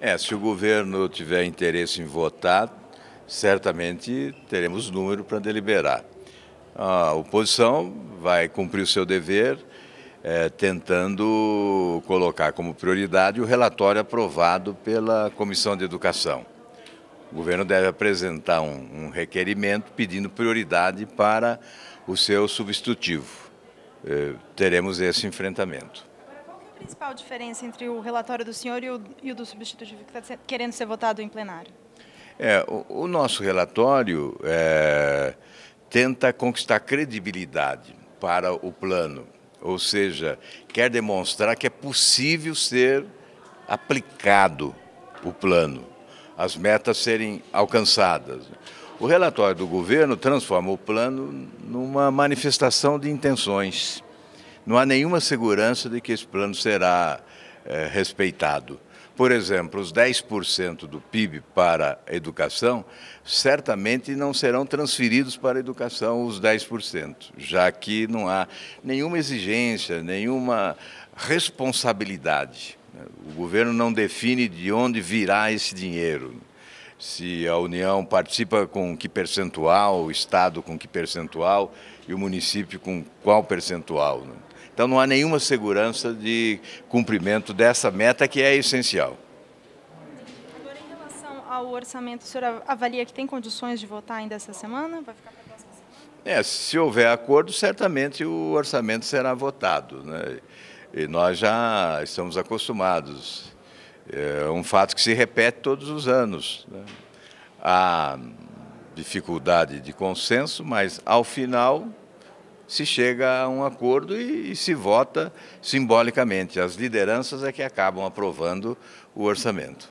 É, se o governo tiver interesse em votar, certamente teremos número para deliberar. A oposição vai cumprir o seu dever, é, tentando colocar como prioridade o relatório aprovado pela Comissão de Educação. O governo deve apresentar um, um requerimento pedindo prioridade para o seu substitutivo. É, teremos esse enfrentamento principal diferença entre o relatório do senhor e o, e o do substitutivo que está querendo ser votado em plenário? É, o, o nosso relatório é, tenta conquistar credibilidade para o plano, ou seja, quer demonstrar que é possível ser aplicado o plano, as metas serem alcançadas. O relatório do governo transforma o plano numa manifestação de intenções não há nenhuma segurança de que esse plano será é, respeitado. Por exemplo, os 10% do PIB para a educação certamente não serão transferidos para a educação os 10%, já que não há nenhuma exigência, nenhuma responsabilidade. Né. O governo não define de onde virá esse dinheiro se a União participa com que percentual, o Estado com que percentual e o município com qual percentual. Né? Então não há nenhuma segurança de cumprimento dessa meta que é essencial. Agora, em relação ao orçamento, o senhor avalia que tem condições de votar ainda essa semana? Vai ficar para a próxima semana? É, se houver acordo, certamente o orçamento será votado. Né? E nós já estamos acostumados é um fato que se repete todos os anos. Né? Há dificuldade de consenso, mas ao final se chega a um acordo e, e, se vota simbolicamente. As lideranças é que acabam aprovando o orçamento.